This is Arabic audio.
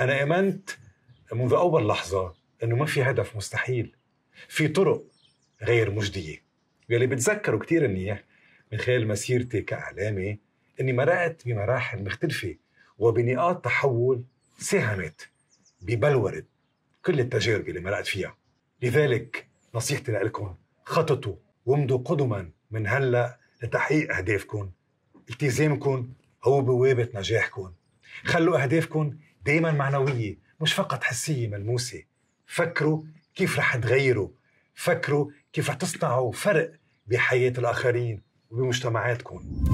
انا امنت منذ اول لحظه انه ما في هدف مستحيل في طرق غير مجديه يلي بتذكره كثير منيح من خلال مسيرتي كاعلامي اني مرقت بمراحل مختلفه وبنقاط تحول ساهمت ببلوره كل التجارب اللي مرقت فيها لذلك نصيحتي لكم خططوا وامضوا قدما من هلا لتحقيق اهدافكم التزامكم هو بوابه نجاحكم خلوا اهدافكم دايما معنويه مش فقط حسيه ملموسه فكروا كيف رح تغيروا فكروا كيف رح تصنعوا فرق بحياه الاخرين وبمجتمعاتكم